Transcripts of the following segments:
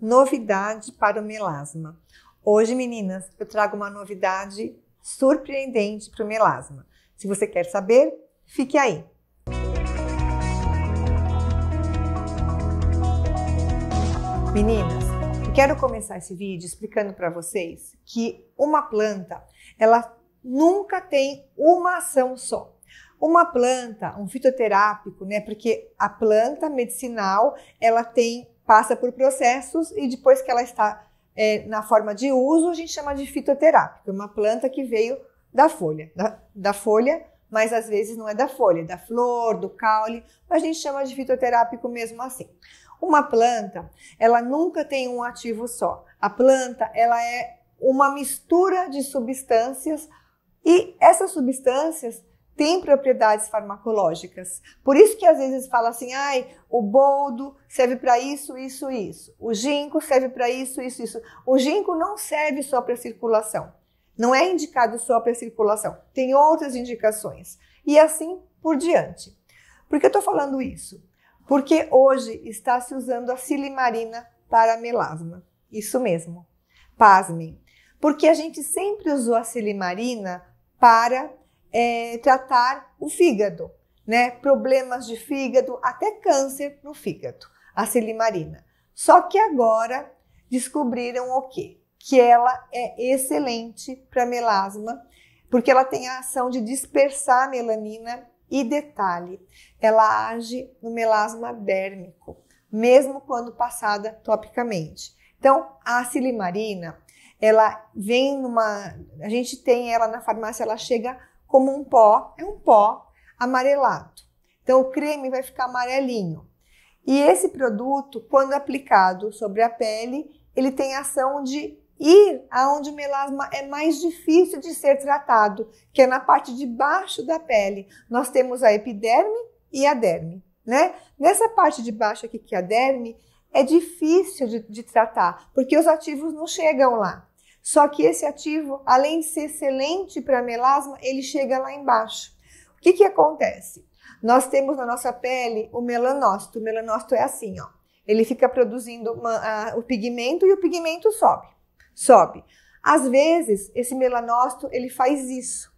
novidade para o melasma. Hoje, meninas, eu trago uma novidade surpreendente para o melasma. Se você quer saber, fique aí. Meninas, eu quero começar esse vídeo explicando para vocês que uma planta, ela nunca tem uma ação só. Uma planta, um fitoterápico, né? Porque a planta medicinal, ela tem passa por processos e depois que ela está é, na forma de uso, a gente chama de fitoterápica, uma planta que veio da folha, da, da folha, mas às vezes não é da folha, é da flor, do caule, mas a gente chama de fitoterápico mesmo assim. Uma planta, ela nunca tem um ativo só. A planta, ela é uma mistura de substâncias e essas substâncias tem propriedades farmacológicas. Por isso que às vezes fala assim, ai, o boldo serve para isso, isso, isso. O ginkgo serve para isso, isso, isso. O ginkgo não serve só para circulação. Não é indicado só para circulação. Tem outras indicações. E assim por diante. Por que eu estou falando isso? Porque hoje está se usando a silimarina para melasma. Isso mesmo. Pasmem. Porque a gente sempre usou a silimarina para é, tratar o fígado, né? Problemas de fígado, até câncer no fígado, a silimarina. Só que agora descobriram o quê? Que ela é excelente para melasma, porque ela tem a ação de dispersar a melanina e detalhe, ela age no melasma dérmico, mesmo quando passada topicamente. Então, a silimarina, ela vem numa, a gente tem ela na farmácia, ela chega como um pó, é um pó amarelado. Então o creme vai ficar amarelinho. E esse produto, quando aplicado sobre a pele, ele tem ação de ir aonde o melasma é mais difícil de ser tratado, que é na parte de baixo da pele. Nós temos a epiderme e a derme, né? Nessa parte de baixo aqui, que é a derme, é difícil de, de tratar, porque os ativos não chegam lá. Só que esse ativo, além de ser excelente para melasma, ele chega lá embaixo. O que, que acontece? Nós temos na nossa pele o melanócito. O melanócito é assim, ó. Ele fica produzindo uma, a, o pigmento e o pigmento sobe. Sobe. Às vezes, esse melanócito, ele faz isso.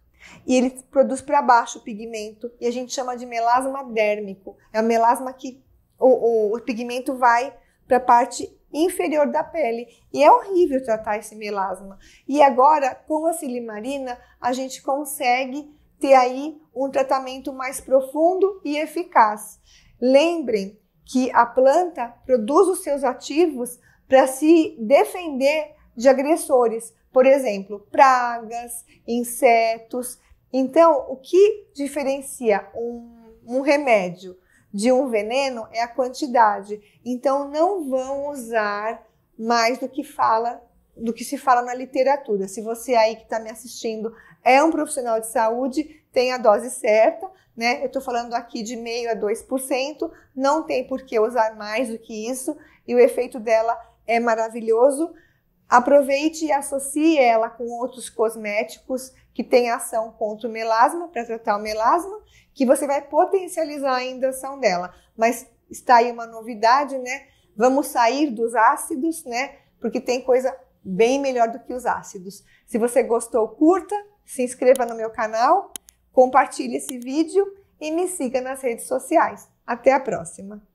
E ele produz para baixo o pigmento. E a gente chama de melasma dérmico. É o melasma que o, o, o pigmento vai para a parte inferior da pele. E é horrível tratar esse melasma. E agora, com a silimarina, a gente consegue ter aí um tratamento mais profundo e eficaz. Lembrem que a planta produz os seus ativos para se defender de agressores, por exemplo, pragas, insetos. Então, o que diferencia um, um remédio de um veneno é a quantidade. Então não vão usar mais do que fala, do que se fala na literatura. Se você aí que está me assistindo é um profissional de saúde, tem a dose certa, né? Eu estou falando aqui de meio a 2%, não tem por que usar mais do que isso, e o efeito dela é maravilhoso. Aproveite e associe ela com outros cosméticos que têm ação contra o melasma, para tratar o melasma, que você vai potencializar ainda a ação dela. Mas está aí uma novidade, né? Vamos sair dos ácidos, né? Porque tem coisa bem melhor do que os ácidos. Se você gostou, curta, se inscreva no meu canal, compartilhe esse vídeo e me siga nas redes sociais. Até a próxima!